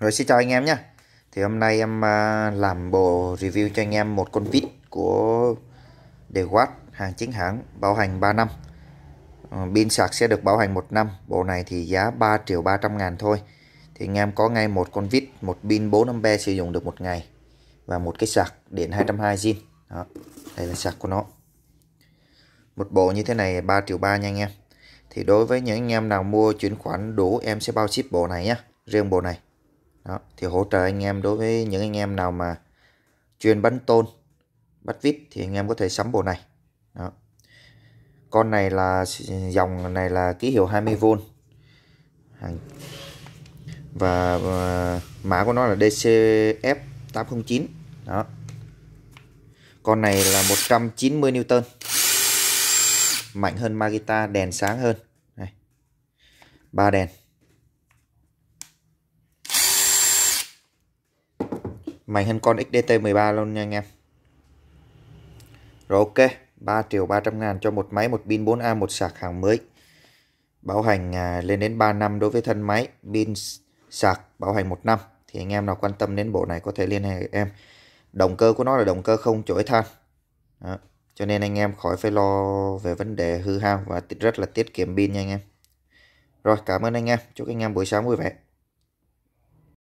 Rồi xin chào anh em nhé Thì hôm nay em à, làm bộ review cho anh em một con vít của Dewatt hàng chính hãng bảo hành 3 năm ờ, Pin sạc sẽ được bảo hành 1 năm Bộ này thì giá 3 triệu 300 ngàn thôi Thì anh em có ngay một con vít Một pin 4A sử dụng được một ngày Và một cái sạc điện 220 zin Đó. Đây là sạc của nó Một bộ như thế này 3 triệu 3 nha anh em Thì đối với những anh em nào mua chuyển khoản đủ em sẽ bao ship bộ này nhé Riêng bộ này đó thì hỗ trợ anh em đối với những anh em nào mà chuyên bắn tôn bắt vít thì anh em có thể sắm bộ này đó. con này là dòng này là ký hiệu 20V và, và ờ, mã của nó là DCF 809 đó con này là 190 Newton mạnh hơn Magita đèn sáng hơn ba đèn màn hình con XDT13 luôn nha anh em rồi ok 3 triệu 300 ngàn cho một máy một pin 4A một sạc hàng mới bảo hành à, lên đến 3 năm đối với thân máy pin sạc bảo hành 1 năm thì anh em nào quan tâm đến bộ này có thể liên hệ em động cơ của nó là động cơ không chổi than Đó. cho nên anh em khỏi phải lo về vấn đề hư hao và rất là tiết kiệm pin nha anh em rồi cảm ơn anh em chúc anh em buổi sáng vui vẻ